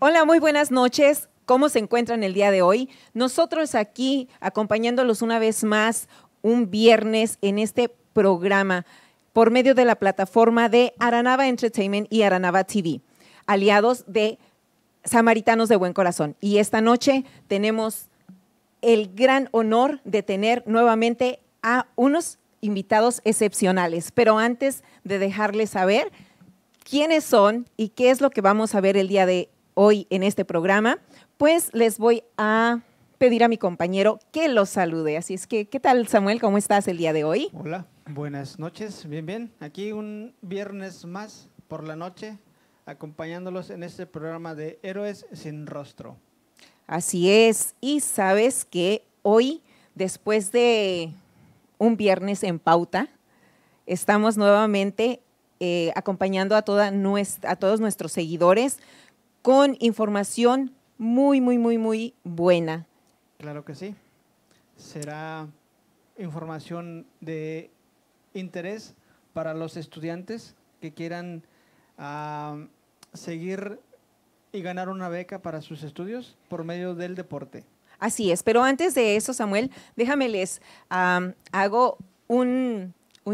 Hola, muy buenas noches. ¿Cómo se encuentran el día de hoy? Nosotros aquí acompañándolos una vez más un viernes en este programa por medio de la plataforma de Aranava Entertainment y Aranava TV, aliados de Samaritanos de Buen Corazón. Y esta noche tenemos el gran honor de tener nuevamente a unos invitados excepcionales. Pero antes de dejarles saber quiénes son y qué es lo que vamos a ver el día de hoy, hoy en este programa, pues les voy a pedir a mi compañero que los salude. Así es que, ¿qué tal Samuel? ¿Cómo estás el día de hoy? Hola, buenas noches, bien, bien. Aquí un viernes más por la noche, acompañándolos en este programa de Héroes sin Rostro. Así es, y sabes que hoy, después de un viernes en pauta, estamos nuevamente eh, acompañando a, toda nuestra, a todos nuestros seguidores con información muy, muy, muy, muy buena. Claro que sí. Será información de interés para los estudiantes que quieran ah, seguir y ganar una beca para sus estudios por medio del deporte. Así es, pero antes de eso, Samuel, déjame les ah, hago una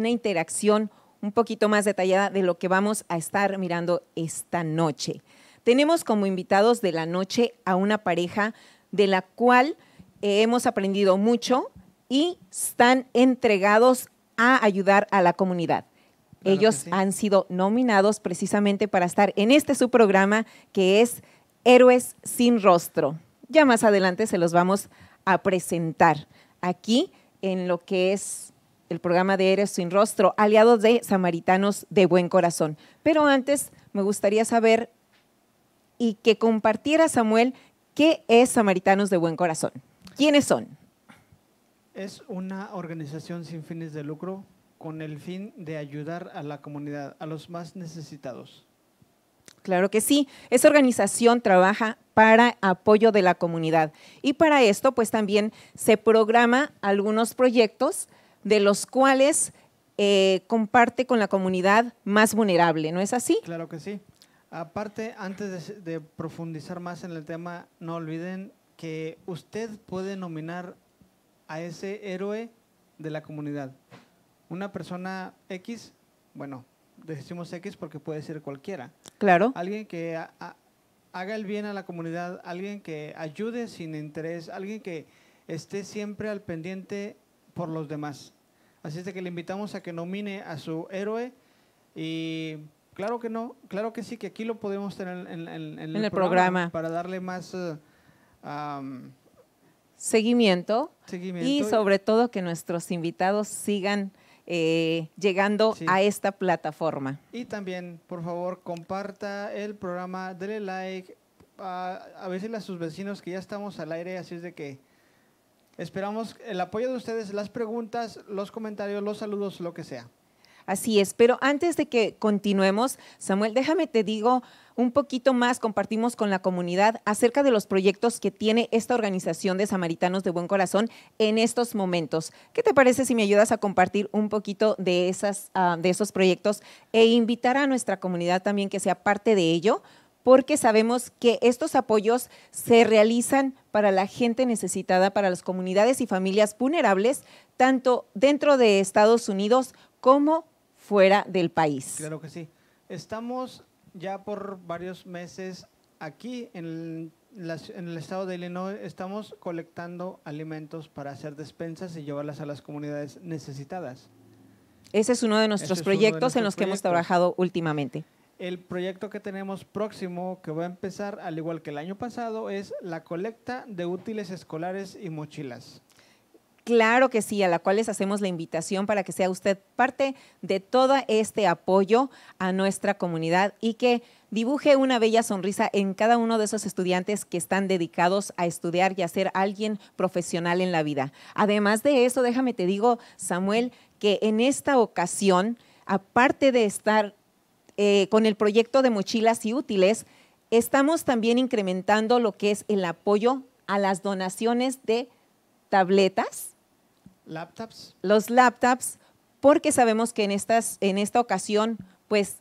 interacción un poquito más detallada de lo que vamos a estar mirando esta noche. Tenemos como invitados de la noche a una pareja de la cual eh, hemos aprendido mucho y están entregados a ayudar a la comunidad. Ellos han sido nominados precisamente para estar en este su programa que es Héroes sin Rostro. Ya más adelante se los vamos a presentar aquí en lo que es el programa de Héroes sin Rostro, aliados de Samaritanos de Buen Corazón. Pero antes me gustaría saber y que compartiera, Samuel, qué es Samaritanos de Buen Corazón. ¿Quiénes son? Es una organización sin fines de lucro con el fin de ayudar a la comunidad, a los más necesitados. Claro que sí, esa organización trabaja para apoyo de la comunidad y para esto pues también se programa algunos proyectos de los cuales eh, comparte con la comunidad más vulnerable, ¿no es así? Claro que sí. Aparte, antes de, profundizar más en el tema, no olviden que usted puede nominar a ese héroe de la comunidad. Una persona X, bueno, decimos X porque puede ser cualquiera. Claro. Alguien que haga el bien a la comunidad, alguien que ayude sin interés, alguien que esté siempre al pendiente por los demás. Así es que le invitamos a que nomine a su héroe y Claro que no, claro que sí, que aquí lo podemos tener en, el, programa, Para darle más eh, seguimiento, y sobre todo que nuestros invitados sigan eh, llegando a esta plataforma. Y también, por favor, comparta el programa, dele like, a, a veces a sus vecinos que ya estamos al aire, así es de que esperamos el apoyo de ustedes, las preguntas, los comentarios, los saludos, lo que sea. Así es, pero antes de que continuemos, Samuel, déjame te digo un poquito más, compartimos con la comunidad acerca de los proyectos que tiene esta organización de Samaritanos de Buen Corazón en estos momentos. ¿Qué te parece si me ayudas a compartir un poquito de, esas, ah, de esos proyectos e invitar a nuestra comunidad también que sea parte de ello? porque sabemos que estos apoyos se realizan para la gente necesitada, para las comunidades y familias vulnerables, tanto dentro de Estados Unidos como fuera del país. Claro que sí. Estamos ya por varios meses aquí en el, estado de Illinois, estamos colectando alimentos para hacer despensas y llevarlas a las comunidades necesitadas. Ese es uno de nuestros proyectos en los que hemos trabajado últimamente. El proyecto que tenemos próximo, que va a empezar al igual que el año pasado, es la colecta de útiles escolares y mochilas. Claro que sí, a la cual les hacemos la invitación para que sea usted parte de todo este apoyo a nuestra comunidad y que dibuje una bella sonrisa en cada uno de esos estudiantes que están dedicados a estudiar y a ser alguien profesional en la vida. Además de eso, déjame te digo, Samuel, que en esta ocasión, aparte de estar eh, con el proyecto de mochilas y útiles, estamos también incrementando lo que es el apoyo a las donaciones de tabletas laptops. Los laptops, porque sabemos que en, estas, en esta ocasión, pues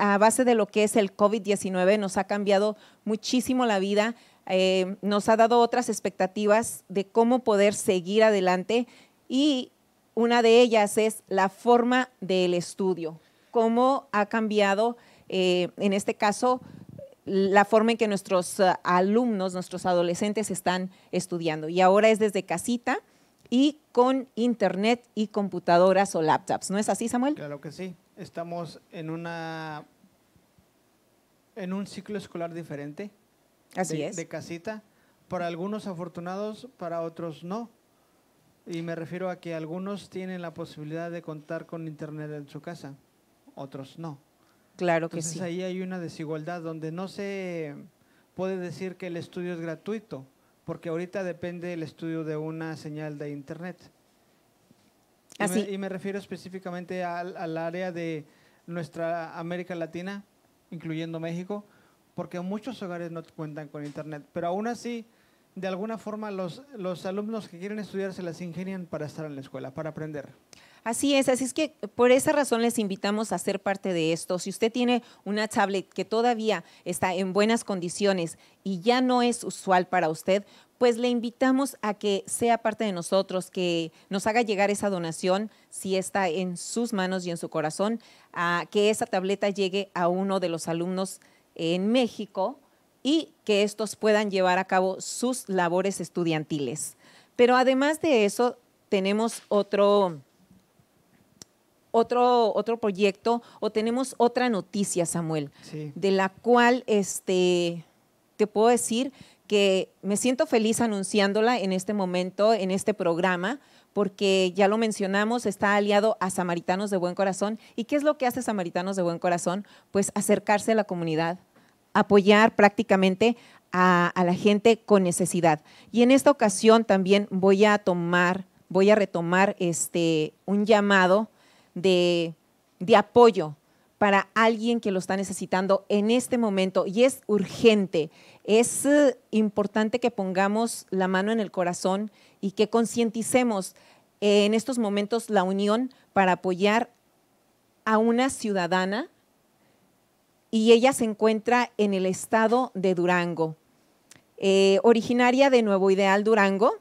a base de lo que es el COVID-19 nos ha cambiado muchísimo la vida, eh, nos ha dado otras expectativas de cómo poder seguir adelante y una de ellas es la forma del estudio, cómo ha cambiado, eh, en este caso, la forma en que nuestros eh, alumnos, nuestros adolescentes están estudiando. Y ahora es desde casita y con internet y computadoras o laptops. ¿No es así, Samuel? Claro que sí. Estamos en una en un ciclo escolar diferente. Así de, es. De casita. Para algunos afortunados, para otros no. Y me refiero a que algunos tienen la posibilidad de contar con internet en su casa, otros no. Claro que sí. Entonces ahí hay una desigualdad donde no se puede decir que el estudio es gratuito porque ahorita depende el estudio de una señal de Internet. Y, me, refiero específicamente al, área de nuestra América Latina, incluyendo México, porque muchos hogares no cuentan con Internet, pero aún así, de alguna forma, los, los alumnos que quieren estudiar se las ingenian para estar en la escuela, para aprender. Así es, así es que por esa razón les invitamos a ser parte de esto. Si usted tiene una tablet que todavía está en buenas condiciones y ya no es usual para usted, pues le invitamos a que sea parte de nosotros, que nos haga llegar esa donación, si está en sus manos y en su corazón, a que esa tableta llegue a uno de los alumnos en México y que estos puedan llevar a cabo sus labores estudiantiles. Pero además de eso, tenemos otro otro, otro proyecto o tenemos otra noticia, Samuel, de la cual este, te puedo decir que me siento feliz anunciándola en este momento, en este programa, porque ya lo mencionamos, está aliado a Samaritanos de Buen Corazón. ¿Y qué es lo que hace Samaritanos de Buen Corazón? Pues acercarse a la comunidad, apoyar prácticamente a, la gente con necesidad. Y en esta ocasión también voy a tomar, voy a retomar este, un llamado de, apoyo para alguien que lo está necesitando en este momento y es urgente. Es eh, importante que pongamos la mano en el corazón y que concienticemos eh, en estos momentos la unión para apoyar a una ciudadana y ella se encuentra en el estado de Durango. Eh, originaria de Nuevo Ideal Durango,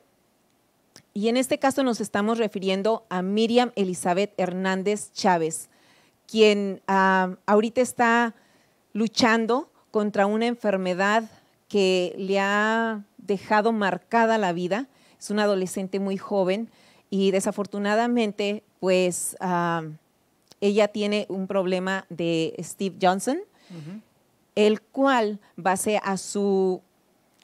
y en este caso nos estamos refiriendo a Miriam Elizabeth Hernández Chávez, quien ah, ahorita está luchando contra una enfermedad que le ha dejado marcada la vida. Es una adolescente muy joven y desafortunadamente, pues ah, ella tiene un problema de Steve Johnson, el cual base a su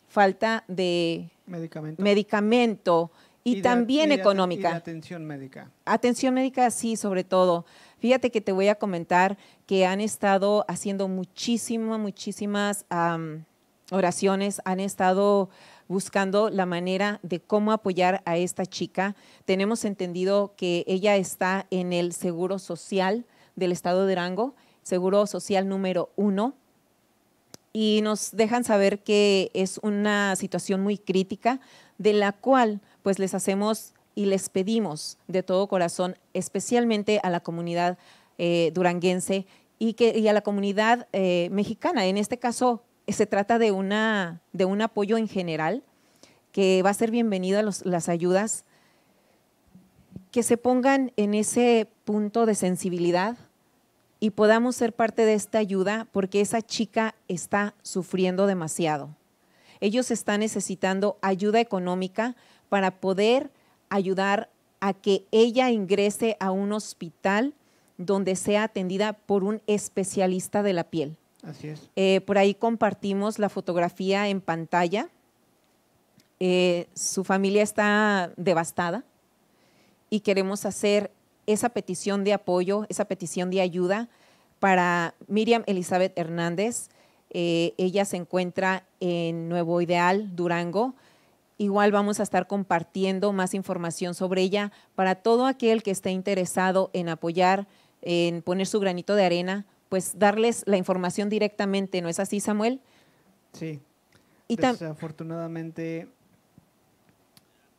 falta de medicamento y, también económica. atención médica. Atención médica, sí, sobre todo. Fíjate que te voy a comentar que han estado haciendo muchísimas, muchísimas oraciones, han estado buscando la manera de cómo apoyar a esta chica. Tenemos entendido que ella está en el Seguro Social del Estado de Durango, Seguro Social número uno, y nos dejan saber que es una situación muy crítica de la cual pues les hacemos y les pedimos de todo corazón, especialmente a la comunidad eh, duranguense y, a la comunidad eh, mexicana. En este caso, se trata de, una, de un apoyo en general que va a ser bienvenida las ayudas, que se pongan en ese punto de sensibilidad y podamos ser parte de esta ayuda porque esa chica está sufriendo demasiado. Ellos están necesitando ayuda económica para poder ayudar a que ella ingrese a un hospital donde sea atendida por un especialista de la piel. Así es. Eh, por ahí compartimos la fotografía en pantalla. Eh, su familia está devastada y queremos hacer esa petición de apoyo, esa petición de ayuda para Miriam Elizabeth Hernández. Eh, ella se encuentra en Nuevo Ideal, Durango. Igual vamos a estar compartiendo más información sobre ella para todo aquel que esté interesado en apoyar, en poner su granito de arena, pues darles la información directamente, ¿no es así, Samuel? Sí. Y Desafortunadamente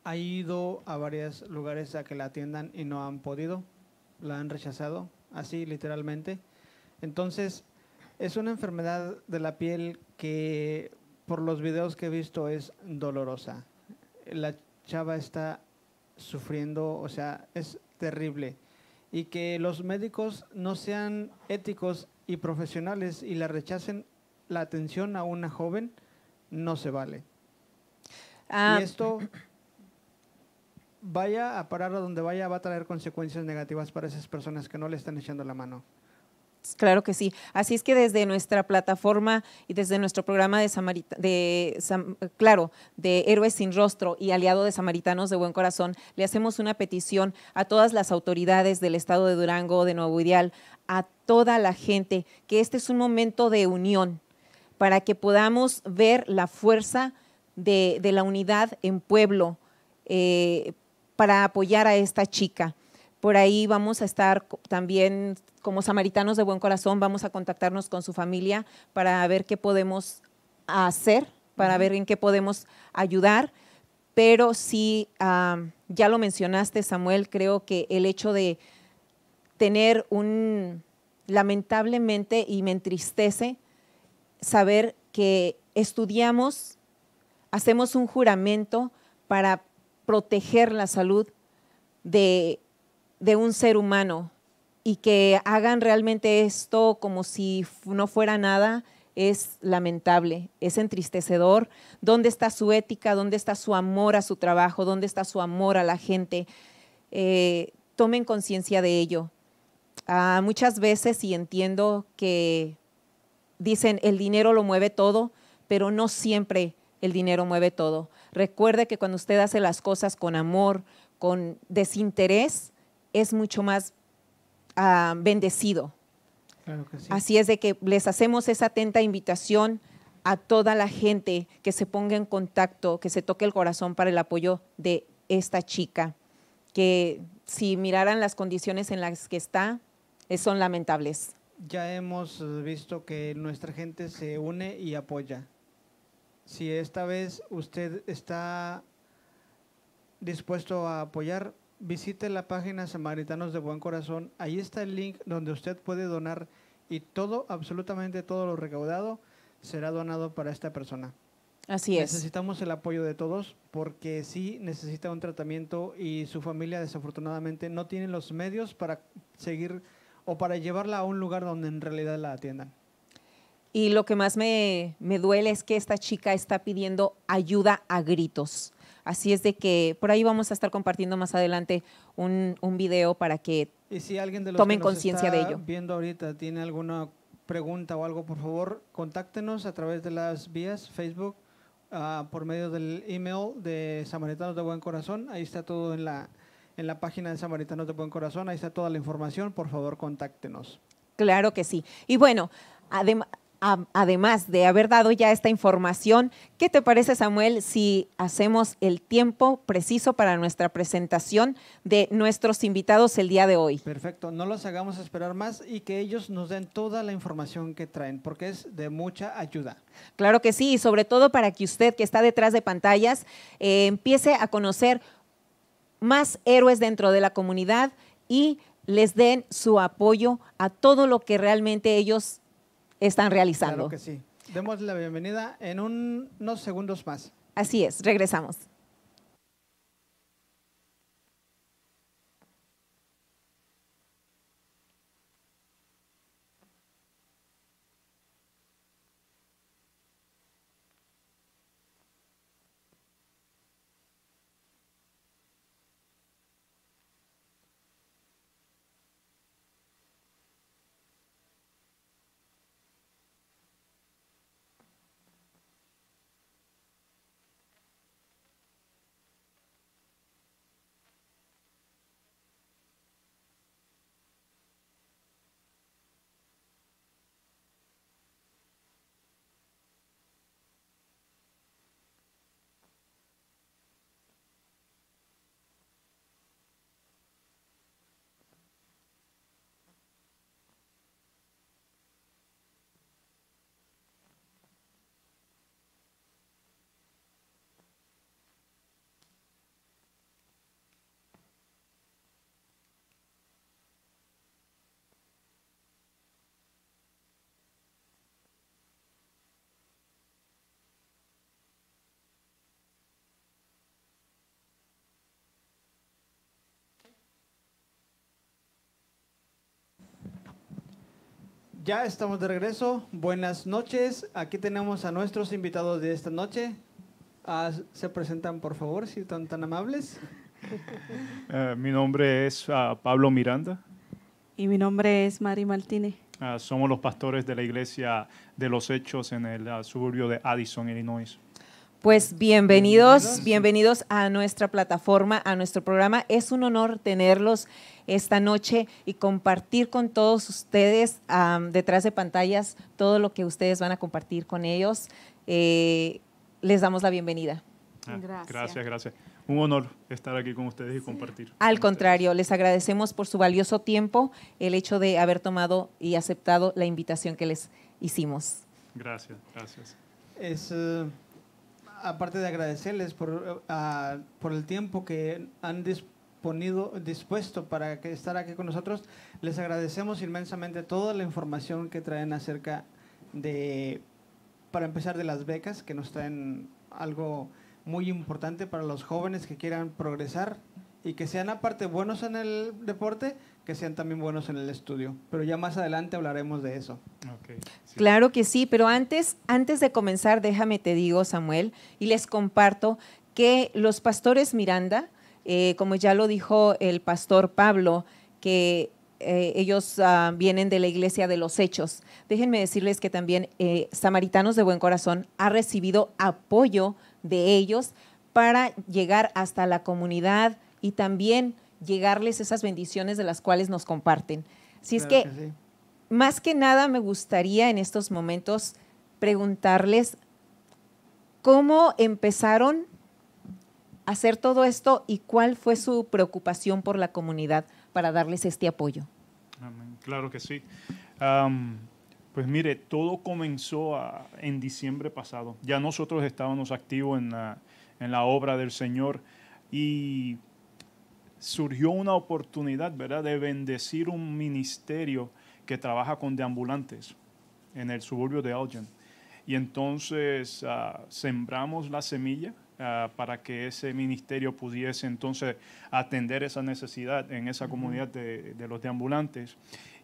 ha ido a varios lugares a que la atiendan y no han podido, la han rechazado, así literalmente. Entonces, es una enfermedad de la piel que por los videos que he visto es dolorosa la chava está sufriendo, o sea, es terrible. Y que los médicos no sean éticos y profesionales y la rechacen la atención a una joven, no se vale. Y ah. esto vaya a parar a donde vaya, va a traer consecuencias negativas para esas personas que no le están echando la mano. Claro que sí. Así es que desde nuestra plataforma y desde nuestro programa de, de claro, de Héroes sin Rostro y Aliado de Samaritanos de Buen Corazón, le hacemos una petición a todas las autoridades del Estado de Durango, de Nuevo Ideal, a toda la gente, que este es un momento de unión para que podamos ver la fuerza de, la unidad en pueblo eh, para apoyar a esta chica por ahí vamos a estar también como samaritanos de buen corazón, vamos a contactarnos con su familia para ver qué podemos hacer, para ver en qué podemos ayudar. Pero sí, ah, ya lo mencionaste, Samuel, creo que el hecho de tener un, lamentablemente, y me entristece, saber que estudiamos, hacemos un juramento para proteger la salud de de un ser humano y que hagan realmente esto como si no fuera nada es lamentable, es entristecedor. ¿Dónde está su ética? ¿Dónde está su amor a su trabajo? ¿Dónde está su amor a la gente? Eh, tomen conciencia de ello. Ah, muchas veces, y entiendo que dicen el dinero lo mueve todo, pero no siempre el dinero mueve todo. Recuerde que cuando usted hace las cosas con amor, con desinterés, es mucho más ah, bendecido. Así es de que les hacemos esa atenta invitación a toda la gente que se ponga en contacto, que se toque el corazón para el apoyo de esta chica, que si miraran las condiciones en las que está, eh, son lamentables. Ya hemos visto que nuestra gente se une y apoya. Si esta vez usted está dispuesto a apoyar, visite la página Samaritanos de Buen Corazón. Ahí está el link donde usted puede donar y todo, absolutamente todo lo recaudado será donado para esta persona. Así es. Necesitamos el apoyo de todos porque sí necesita un tratamiento y su familia desafortunadamente no tiene los medios para seguir o para llevarla a un lugar donde en realidad la atiendan. Y lo que más me, me duele es que esta chica está pidiendo ayuda a gritos. Así es de que por ahí vamos a estar compartiendo más adelante un, un video para que y si alguien de los tomen conciencia de ello. Viendo ahorita tiene alguna pregunta o algo, por favor, contáctenos a través de las vías Facebook, ah, por medio del email de Samaritanos de Buen Corazón. Ahí está todo en la, en la página de Samaritanos de Buen Corazón. Ahí está toda la información. Por favor, contáctenos. Claro que sí. Y bueno, además además de haber dado ya esta información, ¿qué te parece Samuel si hacemos el tiempo preciso para nuestra presentación de nuestros invitados el día de hoy? Perfecto, no los hagamos esperar más y que ellos nos den toda la información que traen, porque es de mucha ayuda. Claro que sí, y sobre todo para que usted que está detrás de pantallas eh, empiece a conocer más héroes dentro de la comunidad y les den su apoyo a todo lo que realmente ellos están realizando. Claro que sí. Demos la bienvenida en unos segundos más. Así es, regresamos. Ya estamos de regreso. Buenas noches. Aquí tenemos a nuestros invitados de esta noche. Ah, se presentan, por favor, si están tan amables. Eh, mi nombre es ah, Pablo Miranda. Y mi nombre es Mari Martínez. Ah, somos los pastores de la Iglesia de los Hechos en el suburbio de Addison, Illinois. Pues bienvenidos, bienvenidos a nuestra plataforma, a nuestro programa. Es un honor tenerlos esta noche y compartir con todos ustedes detrás de pantallas todo lo que ustedes van a compartir con ellos. Eh, les damos la bienvenida. Ah, gracias. gracias, gracias. Un honor estar aquí con ustedes y compartir. Al contrario, les agradecemos por su valioso tiempo, el hecho de haber tomado y aceptado la invitación que les hicimos. Gracias, gracias. Eh, aparte de agradecerles por, eh, por el tiempo que han dispuesto ponido, dispuesto para que estar aquí con nosotros. Les agradecemos inmensamente toda la información que traen acerca de, para empezar, de las becas, que nos traen algo muy importante para los jóvenes que quieran progresar y que sean aparte buenos en el deporte, que sean también buenos en el estudio. Pero ya más adelante hablaremos de eso. Claro que sí, pero antes, antes de comenzar, déjame te digo, Samuel, y les comparto que los pastores Miranda, eh, como ya lo dijo el pastor Pablo, que eh, ellos ah, vienen de la iglesia de los hechos. Déjenme decirles que también eh, Samaritanos de Buen Corazón ha recibido apoyo de ellos para llegar hasta la comunidad y también llegarles esas bendiciones de las cuales nos comparten. Si es que, más que nada me gustaría en estos momentos preguntarles cómo empezaron hacer todo esto y cuál fue su preocupación por la comunidad para darles este apoyo. Claro que sí. pues mire, todo comenzó ah, en diciembre pasado. Ya nosotros estábamos activos en la, obra del Señor y surgió una oportunidad, ¿verdad?, de bendecir un ministerio que trabaja con deambulantes en el suburbio de Elgin. Y entonces ah, sembramos la semilla eh, para que ese ministerio pudiese entonces atender esa necesidad en esa comunidad de, los deambulantes.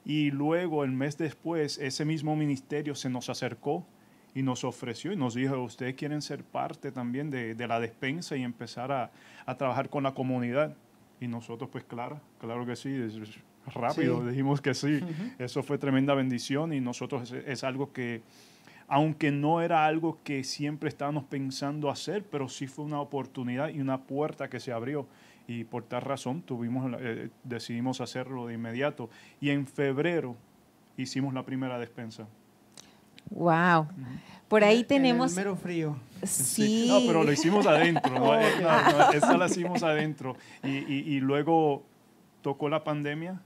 Y luego, el mes después, ese mismo ministerio se nos acercó y nos ofreció y nos dijo, ustedes quieren ser parte también de, la despensa y empezar a, trabajar con la comunidad. Y nosotros, pues claro, claro que sí, rápido dijimos que sí. Eso fue tremenda bendición y nosotros es algo que aunque no era algo que siempre estábamos pensando hacer, pero sí fue una oportunidad y una puerta que se abrió. Y por tal razón tuvimos, eh, decidimos hacerlo de inmediato. Y en febrero hicimos la primera despensa. Wow. Por ahí tenemos. En mero frío. Sí. No, pero lo hicimos adentro. ¿no? Oh, eh, hicimos adentro. Y, luego tocó la pandemia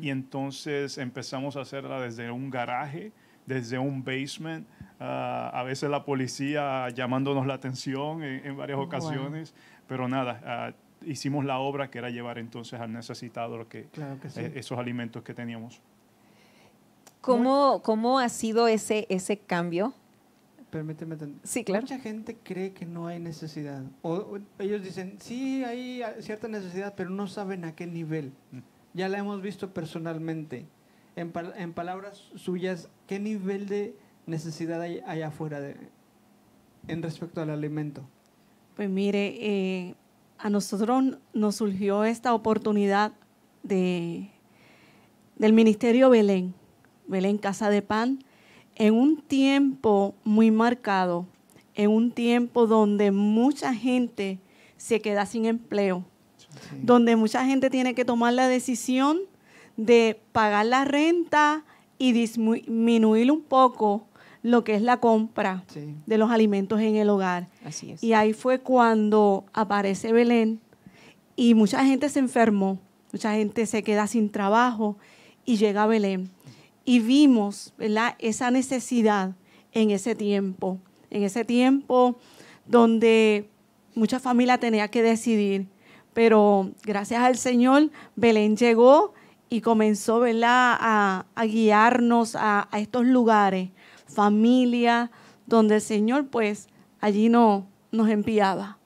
y entonces empezamos a hacerla desde un garaje desde un basement, ah, a veces la policía llamándonos la atención en, varias ocasiones, pero nada, ah, hicimos la obra que era llevar entonces al necesitado lo que, eh, esos alimentos que teníamos. ¿Cómo, ¿Cómo ha sido ese, ese cambio? Permíteme. Mucha gente cree que no hay necesidad. O, ellos dicen, sí, hay cierta necesidad, pero no saben a qué nivel. Mm. Ya la hemos visto personalmente en, palabras suyas, ¿qué nivel de necesidad hay afuera de, en respecto al alimento? Pues mire, eh, a nosotros nos surgió esta oportunidad del Ministerio Belén, Belén Casa de Pan, en un tiempo muy marcado, en un tiempo donde mucha gente se queda sin empleo, donde mucha gente tiene que tomar la decisión de pagar la renta y disminuir un poco lo que es la compra de los alimentos en el hogar. Y ahí fue cuando aparece Belén y mucha gente se enfermó, mucha gente se queda sin trabajo y llega a Belén. Y vimos ¿verdad? esa necesidad en ese tiempo, en ese tiempo donde mucha familia tenía que decidir, pero gracias al Señor, Belén llegó y comenzó ¿verdad? A, guiarnos a, estos lugares, familia, donde el Señor pues allí no, nos enviaba.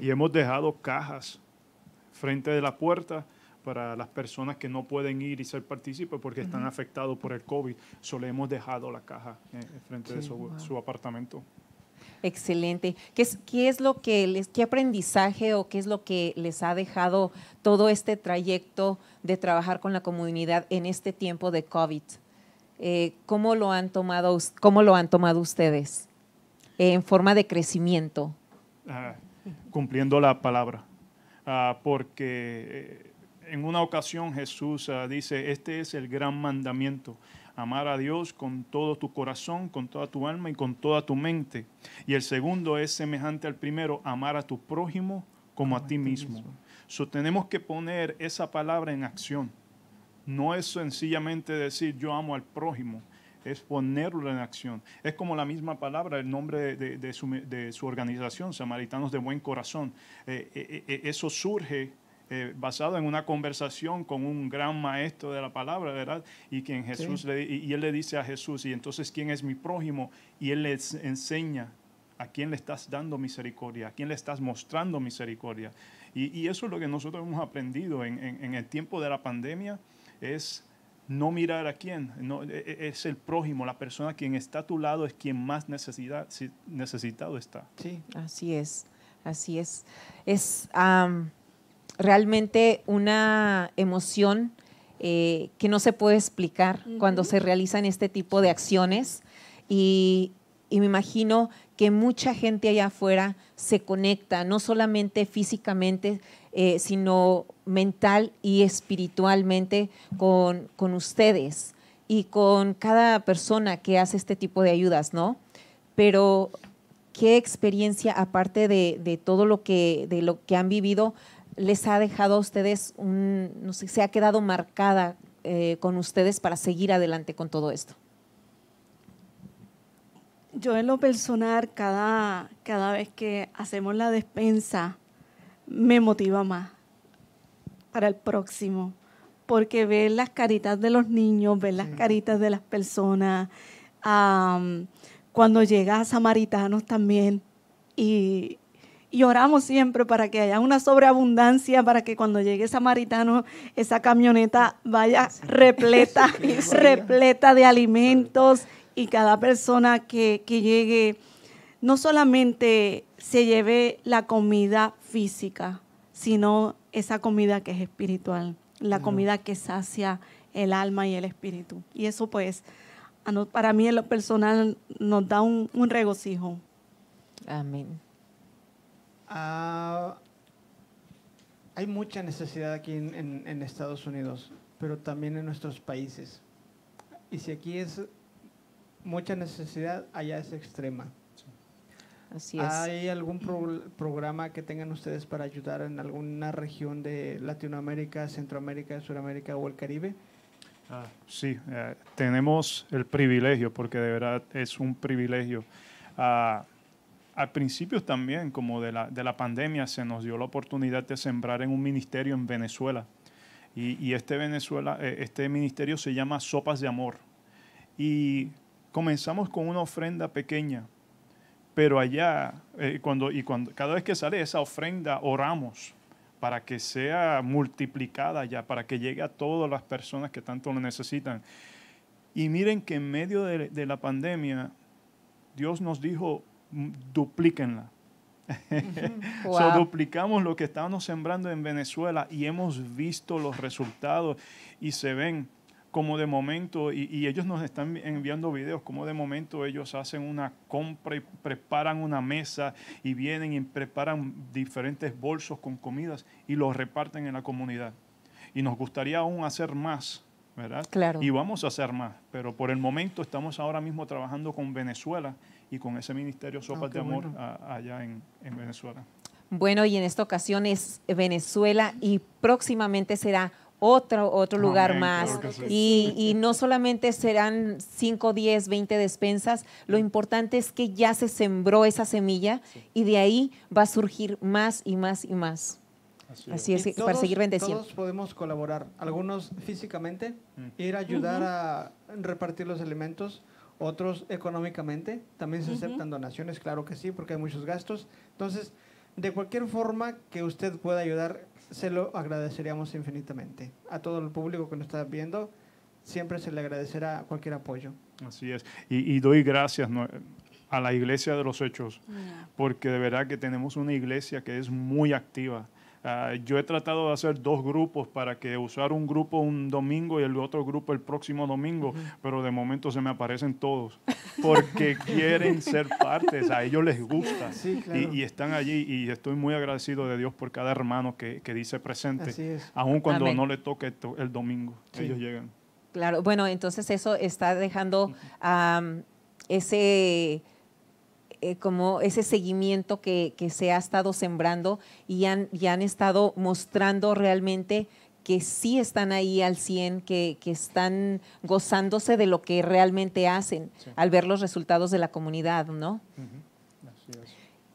Y hemos dejado cajas frente de la puerta para las personas que no pueden ir y ser partícipes porque están afectados por el COVID. Solo hemos dejado la caja eh, frente de su apartamento. Excelente. ¿Qué es, qué es lo que les, qué aprendizaje o qué es lo que les ha dejado todo este trayecto de trabajar con la comunidad en este tiempo de COVID? Eh, ¿cómo, lo han tomado, ¿Cómo lo han tomado ustedes en forma de crecimiento? Ah, cumpliendo la palabra, ah, porque eh, en una ocasión Jesús ah, dice, este es el gran mandamiento, amar a Dios con todo tu corazón, con toda tu alma y con toda tu mente. Y el segundo es semejante al primero, amar a tu prójimo como, a ti mismo. tenemos que poner esa palabra en acción. No es sencillamente decir yo amo al prójimo, es ponerlo en acción. Es como la misma palabra, el nombre de, su, organización, Samaritanos de Buen Corazón. Eh, eh, eh, eso surge eh, basado en una conversación con un gran maestro de la palabra, ¿verdad? Y, quien Jesús le, y, él le dice a Jesús, y entonces, ¿quién es mi prójimo? Y él le enseña a quién le estás dando misericordia, a quién le estás mostrando misericordia. Y, eso es lo que nosotros hemos aprendido en, el tiempo de la pandemia, es no mirar a quién, no, e, e, es el prójimo, la persona quien está a tu lado es quien más necesidad, necesitado está. Sí, así es, así es. Es, realmente una emoción eh, que no se puede explicar cuando se realizan este tipo de acciones. Y, me imagino que mucha gente allá afuera se conecta, no solamente físicamente, eh, sino mental y espiritualmente con, ustedes y con cada persona que hace este tipo de ayudas, ¿no? Pero qué experiencia, aparte de, de todo lo que, de lo que han vivido, les ha dejado a ustedes un, no sé, se ha quedado marcada eh, con ustedes para seguir adelante con todo esto? Yo en lo personal, cada, cada vez que hacemos la despensa, me motiva más para el próximo, porque ver las caritas de los niños, ver las caritas de las personas, cuando llega a Samaritanos también, y y oramos siempre para que haya una sobreabundancia, para que cuando llegue Samaritano, esa camioneta vaya repleta, repleta de alimentos y cada persona que, llegue no solamente se lleve la comida física, sino esa comida que es espiritual, la comida que sacia el alma y el espíritu. Y eso pues, para mí en lo personal, nos da un, un regocijo. Amén. Ah, hay mucha necesidad aquí en, Estados Unidos, pero también en nuestros países. Y si aquí es mucha necesidad, allá es extrema. ¿Hay algún programa que tengan ustedes para ayudar en alguna región de Latinoamérica, Centroamérica, Suramérica o el Caribe? Ah, sí, eh, tenemos el privilegio, porque de verdad es un privilegio. Ah, al principio también, como de la, pandemia, se nos dio la oportunidad de sembrar en un ministerio en Venezuela. Y, este, Venezuela, eh, este ministerio se llama Sopas de Amor. Y comenzamos con una ofrenda pequeña, pero allá, eh, cuando, y cuando, cada vez que sale esa ofrenda, oramos para que sea multiplicada ya, para que llegue a todas las personas que tanto lo necesitan. Y miren que en medio de la pandemia, Dios nos dijo, Mm, duplíquenla. duplicamos lo que estábamos sembrando en Venezuela y hemos visto los resultados y se ven como de momento, y, y, ellos nos están enviando videos, como de momento ellos hacen una compra y preparan una mesa y vienen y preparan diferentes bolsos con comidas y los reparten en la comunidad. Y nos gustaría aún hacer más, Claro. Y vamos a hacer más, pero por el momento estamos ahora mismo trabajando con Venezuela y con ese ministerio ah, Sopas de Amor allá en, Venezuela. Bueno, y en esta ocasión es Venezuela y próximamente será otro, otro lugar más. y, no solamente serán 5, 10, 20 despensas, lo importante es que ya se sembró esa semilla y de ahí va a surgir más y más y más. Así, es, para seguir bendeciendo. Todos podemos colaborar, algunos físicamente, mm. ir a ayudar a repartir los alimentos, otros económicamente, también se aceptan donaciones, claro que sí, porque hay muchos gastos. Entonces, de cualquier forma que usted pueda ayudar, se lo agradeceríamos infinitamente. A todo el público que nos está viendo, siempre se le agradecerá cualquier apoyo. Así es. Y, doy gracias a la Iglesia de los Hechos, porque de verdad que tenemos una iglesia que es muy activa. Ah, yo he tratado de hacer dos grupos para que usar un grupo un domingo y el otro grupo el próximo domingo, pero de momento se me aparecen todos porque quieren ser partes, a ellos les gusta y, están allí y estoy muy agradecido de Dios por cada hermano que, dice presente, aun cuando no le toque el domingo, ellos llegan. Claro, bueno, entonces eso está dejando ese eh, como ese seguimiento que, se ha estado sembrando y han, han estado mostrando realmente que sí están ahí al 100, que, están gozándose de lo que realmente hacen al ver los resultados de la comunidad, ¿no?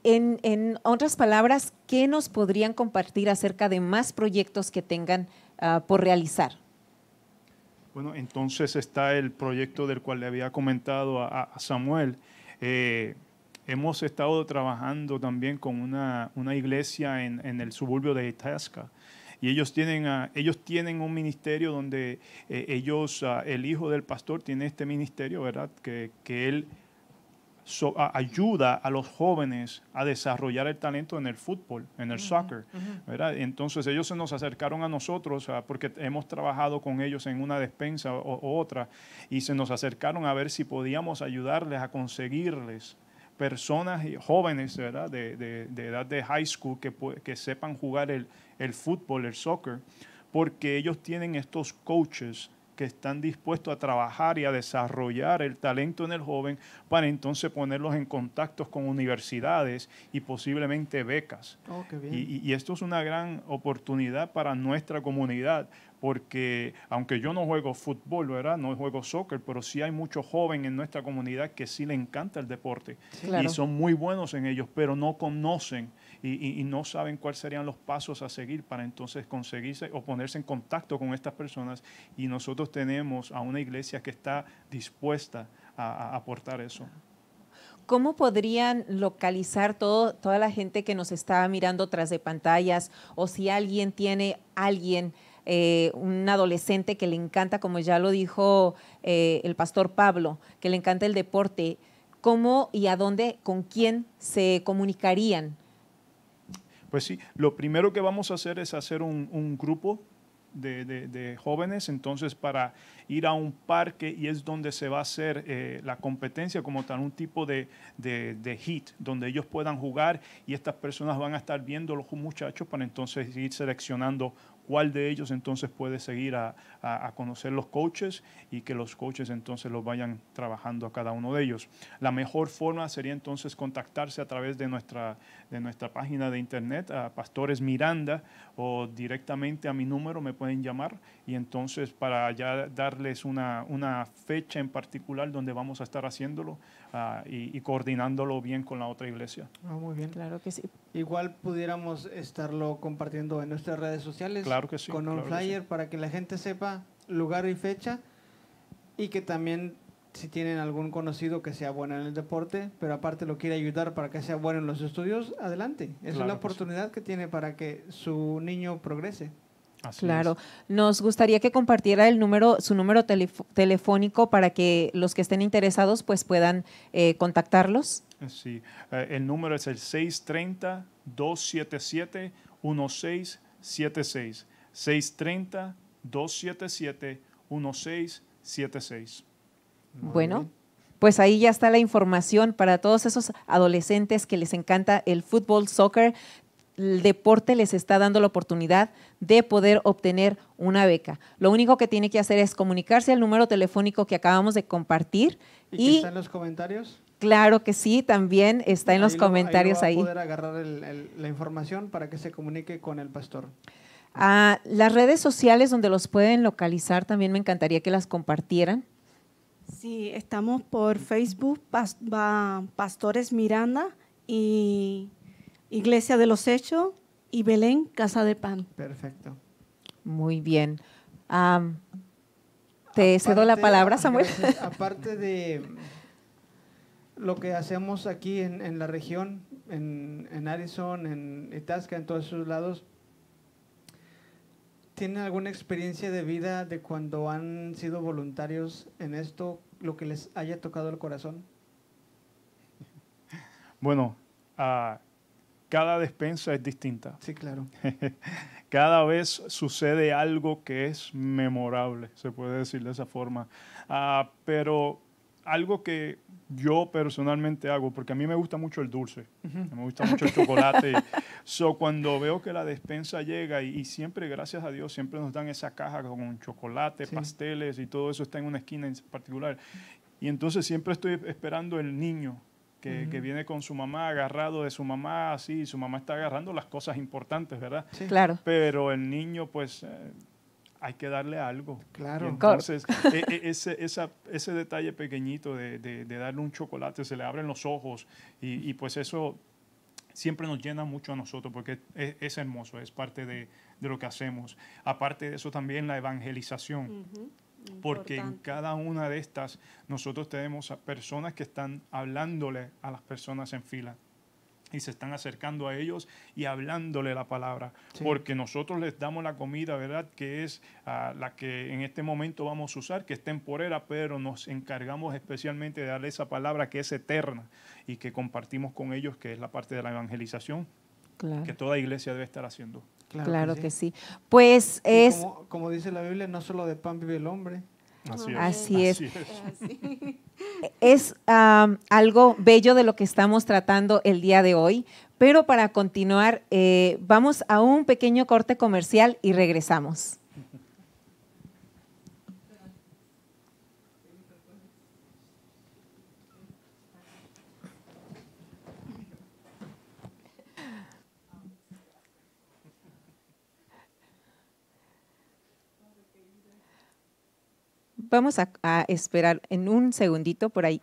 En, otras palabras, ¿qué nos podrían compartir acerca de más proyectos que tengan ah, por realizar? Bueno, entonces está el proyecto del cual le había comentado a, Samuel. Eh, Hemos estado trabajando también con una, iglesia en, el suburbio de Itasca. Y ellos tienen, uh, ellos tienen un ministerio donde eh, ellos, ah, el hijo del pastor tiene este ministerio, ¿verdad? Que, él ayuda a los jóvenes a desarrollar el talento en el fútbol, en el soccer. ¿verdad? Entonces ellos se nos acercaron a nosotros ah, porque hemos trabajado con ellos en una despensa u otra y se nos acercaron a ver si podíamos ayudarles a conseguirles personas jóvenes ¿verdad? De, de, de, edad de high school que, que sepan jugar el, el, fútbol, el soccer, porque ellos tienen estos coaches que están dispuestos a trabajar y a desarrollar el talento en el joven para entonces ponerlos en contacto con universidades y posiblemente becas. Oh, y, esto es una gran oportunidad para nuestra comunidad porque aunque yo no juego fútbol, ¿verdad? No juego soccer, pero sí hay muchos jóvenes en nuestra comunidad que sí le encanta el deporte y son muy buenos en ellos, pero no conocen y, no saben cuáles serían los pasos a seguir para entonces conseguirse o ponerse en contacto con estas personas. Y nosotros tenemos a una iglesia que está dispuesta a, aportar eso. ¿Cómo podrían localizar todo, toda la gente que nos está mirando tras de pantallas o si alguien tiene alguien? Eh, un adolescente que le encanta, como ya lo dijo eh, el pastor Pablo, que le encanta el deporte, ¿cómo y a dónde, con quién se comunicarían pues sí, lo primero que vamos a hacer es hacer un, grupo de, jóvenes, entonces para ir a un parque y es donde se va a hacer eh, la competencia como tal, un tipo de, de, hit, donde ellos puedan jugar y estas personas van a estar viendo los muchachos para entonces ir seleccionando cuál de ellos entonces puede seguir a, conocer los coaches y que los coaches entonces los vayan trabajando a cada uno de ellos. La mejor forma sería entonces contactarse a través de nuestra, de nuestra página de internet, a Pastores Miranda, o directamente a mi número me pueden llamar y entonces para ya darles una, fecha en particular donde vamos a estar haciéndolo ah, y, coordinándolo bien con la otra iglesia. Ah, muy bien. Claro que sí. Igual pudiéramos estarlo compartiendo en nuestras redes sociales. Con un flyer para que la gente sepa lugar y fecha y que también si tienen algún conocido que sea bueno en el deporte, pero aparte lo quiere ayudar para que sea bueno en los estudios, adelante. es una oportunidad que tiene para que su niño progrese claro, nos gustaría que compartiera el número, su número telefónico para que los que estén interesados pues, puedan eh, contactarlos. Eh, sí, eh, el número es el 630-277-1676. 630-277-1676. Bueno. pues ahí ya está la información para todos esos adolescentes que les encanta el fútbol, soccer el deporte les está dando la oportunidad de poder obtener una beca. Lo único que tiene que hacer es comunicarse al número telefónico que acabamos de compartir. ¿Y, está en los comentarios? Claro que sí, también está en los comentarios ahí. poder agarrar la información para que se comunique con el pastor. Ah, las redes sociales donde los pueden localizar también me encantaría que las compartieran. Sí, estamos por Facebook, Pastores Miranda y Iglesia de los Hechos y Belén, Casa de Pan. Perfecto. Muy bien. te cedo la palabra, Samuel. Aparte de lo que hacemos aquí en, la región, en, en Arizona, en Itasca, en todos esos lados, ¿tienen alguna experiencia de vida de cuando han sido voluntarios en esto, lo que les haya tocado el corazón? Bueno, ah cada despensa es distinta. Sí, claro. cada vez sucede algo que es memorable, se puede decir de esa forma. Ah, pero algo que yo personalmente hago, porque a mí me gusta mucho el dulce, me gusta mucho el chocolate. so, cuando veo que la despensa llega y, siempre, gracias a Dios, siempre nos dan esa caja con chocolate, pasteles y todo eso está en una esquina en particular. Y entonces siempre estoy esperando el niño que, viene con su mamá agarrado de su mamá, así, su mamá está agarrando las cosas importantes, ¿verdad? Sí. Claro. Pero el niño, pues, eh, hay que darle algo. Claro. entonces, e, e, ese, ese, detalle pequeñito de, de, darle un chocolate, se le abren los ojos y, y pues eso siempre nos llena mucho a nosotros porque es, hermoso, es parte de, de, lo que hacemos. Aparte de eso también la evangelización. Uh porque en cada una de estas nosotros tenemos a personas que están hablándole a las personas en fila y se están acercando a ellos y hablándole la palabra, porque nosotros les damos la comida, ¿verdad? Que es ah, la que en este momento vamos a usar, que es temporera, pero nos encargamos especialmente de darle esa palabra que es eterna y que compartimos con ellos, que es la parte de la evangelización que toda iglesia debe estar haciendo. Claro, que, sí. Pues es... Como, dice la Biblia, no solo de pan vive el hombre. Así es. es. es. algo bello de lo que estamos tratando el día de hoy, pero para continuar, eh, vamos a un pequeño corte comercial y regresamos. vamos a, esperar en un segundito por ahí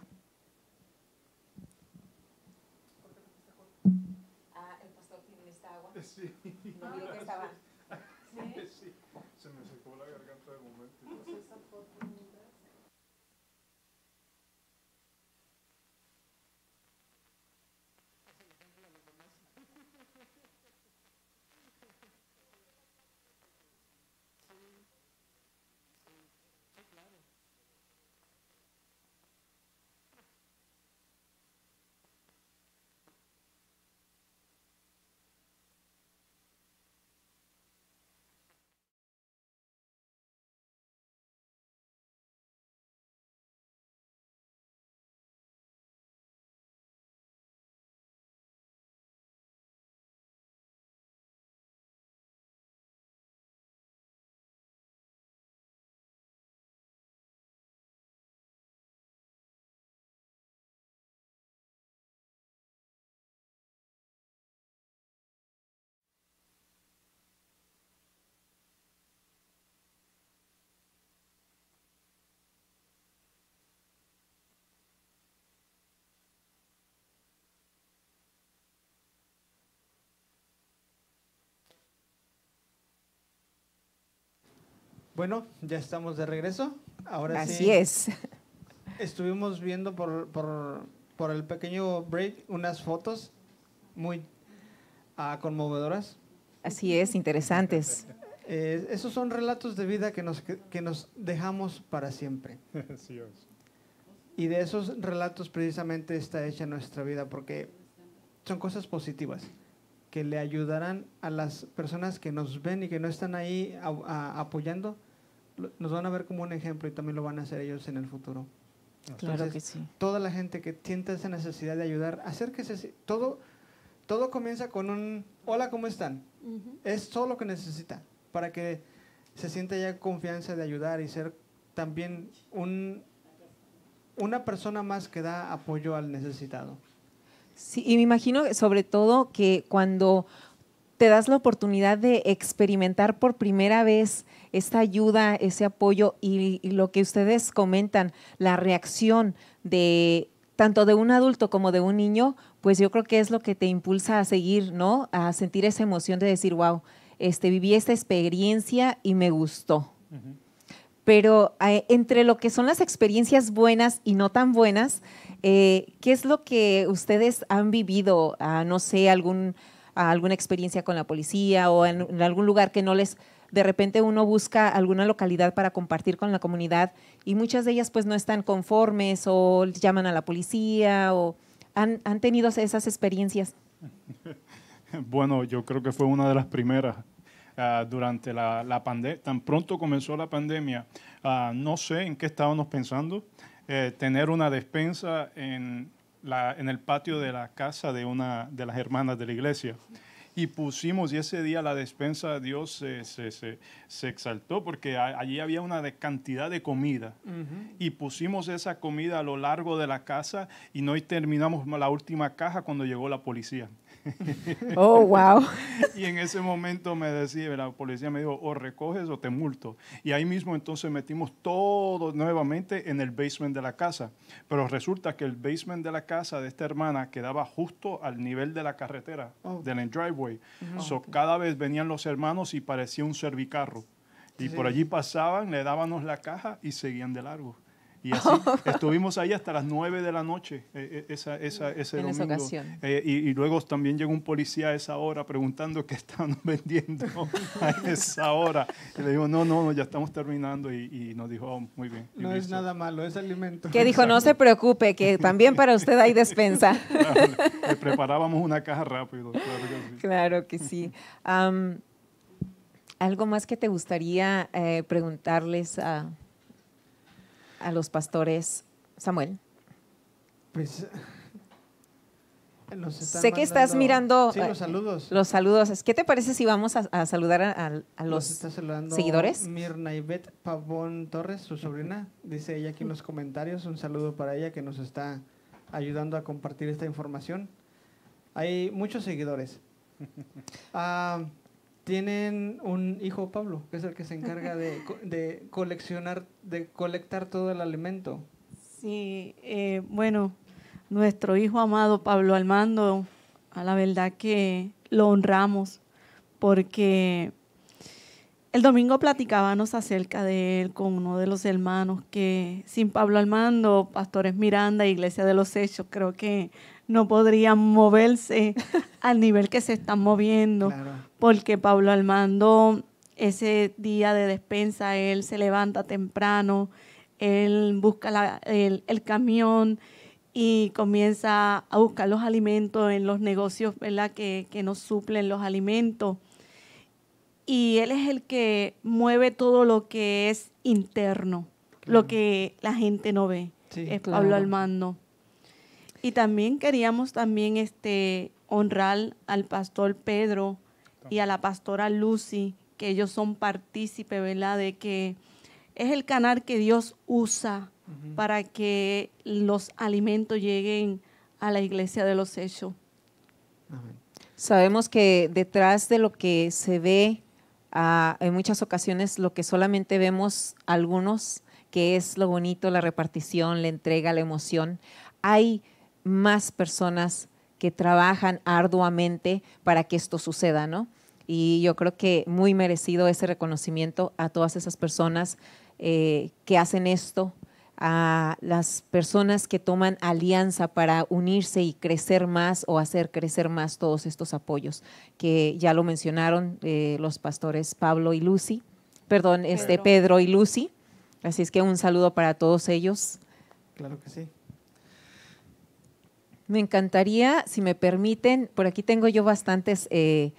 Bueno, ya estamos de regreso. Ahora Así es. Estuvimos viendo por, el pequeño break unas fotos muy ah, conmovedoras. Así es, interesantes. Eh, esos son relatos de vida que nos, nos dejamos para siempre. Así es. Y de esos relatos precisamente está hecha nuestra vida, porque son cosas positivas que le ayudarán a las personas que nos ven y que no están ahí apoyando nos van a ver como un ejemplo y también lo van a hacer ellos en el futuro. claro que sí. Toda la gente que sienta esa necesidad de ayudar, acérquese. Todo, todo comienza con un hola, ¿cómo están? Es todo lo que necesita para que se sienta ya confianza de ayudar y ser también un, una persona más que da apoyo al necesitado. Sí, y me imagino sobre todo que cuando te das la oportunidad de experimentar por primera vez esta ayuda, ese apoyo y, lo que ustedes comentan, la reacción de tanto de un adulto como de un niño, pues yo creo que es lo que te impulsa a seguir, ¿no? A sentir esa emoción de decir, wow, este, viví esta experiencia y me gustó. Pero eh, entre lo que son las experiencias buenas y no tan buenas, eh, ¿qué es lo que ustedes han vivido? Ah, no sé, algún alguna experiencia con la policía o en, algún lugar que no les de repente uno busca alguna localidad para compartir con la comunidad y muchas de ellas pues no están conformes o llaman a la policía o han, han tenido esas experiencias. Bueno, yo creo que fue una de las primeras ah, durante la, la pandemia. Tan pronto comenzó la pandemia, ah, no sé en qué estábamos pensando. Eh, tener una despensa en en el patio de la casa de una de las hermanas de la iglesia y pusimos, y ese día la despensa de Dios se, se, se, se exaltó porque allí había una cantidad de comida. Y pusimos esa comida a lo largo de la casa y no terminamos la última caja cuando llegó la policía. oh, wow. y en ese momento me decía, la policía me dijo, o recoges o te multo. Y ahí mismo entonces metimos todo nuevamente en el basement de la casa. Pero resulta que el basement de la casa de esta hermana quedaba justo al nivel de la carretera, oh. del driveway so, cada vez venían los hermanos y parecía un servicarro. Y por allí pasaban, le dábamos la caja y seguían de largo. Y así estuvimos ahí hasta las 9 de la noche e, e, esa, ese eh, y, luego también llegó un policía a esa hora preguntando qué están vendiendo a esa hora. Y le digo, no, no, ya estamos terminando. Y, nos dijo, oh, muy bien. No es nada malo, es alimento. Que dijo, no se preocupe, que también para usted hay despensa. le preparábamos una caja rápido. Claro que sí. ¿Algo más que te gustaría eh, preguntarles a a los pastores, Samuel? Pues sé que estás mirando sí, los eh, saludos. Los saludos. ¿Qué te parece si vamos a, saludar a, los, seguidores? Mirna Pavón Torres, su sobrina, dice ella aquí en los comentarios. Un saludo para ella que nos está ayudando a compartir esta información. Hay muchos seguidores. Ah, tienen un hijo Pablo, que es el que se encarga de, coleccionar, de colectar todo el alimento. Sí, eh, bueno, nuestro hijo amado Pablo Almando, a la verdad que lo honramos porque el domingo platicábamos acerca de él con uno de los hermanos que sin Pablo Armando, Pastores Miranda, Iglesia de los Hechos, creo que no podrían moverse al nivel que se están moviendo, porque Pablo Armando ese día de despensa, él se levanta temprano, él busca el, camión y comienza a buscar los alimentos en los negocios Que, que nos suplen los alimentos y Él es el que mueve todo lo que es interno, lo que la gente no ve. es claro. Pablo Y también queríamos también este, honrar al pastor Pedro y a la pastora Lucy, que ellos son partícipes, ¿verdad? De que es el canal que Dios usa para que los alimentos lleguen a la iglesia de los hechos. Sabemos que detrás de lo que se ve Ah, en muchas ocasiones lo que solamente vemos algunos, que es lo bonito, la repartición, la entrega, la emoción, hay más personas que trabajan arduamente para que esto suceda, ¿no? Y yo creo que muy merecido ese reconocimiento a todas esas personas eh, que hacen esto a las personas que toman alianza para unirse y crecer más o hacer crecer más todos estos apoyos, que ya lo mencionaron eh, los pastores Pablo y Lucy, perdón, este, Pedro. este Pedro y Lucy. Así es que un saludo para todos ellos. Claro que sí. Me encantaría, si me permiten, por aquí tengo yo bastantes eh,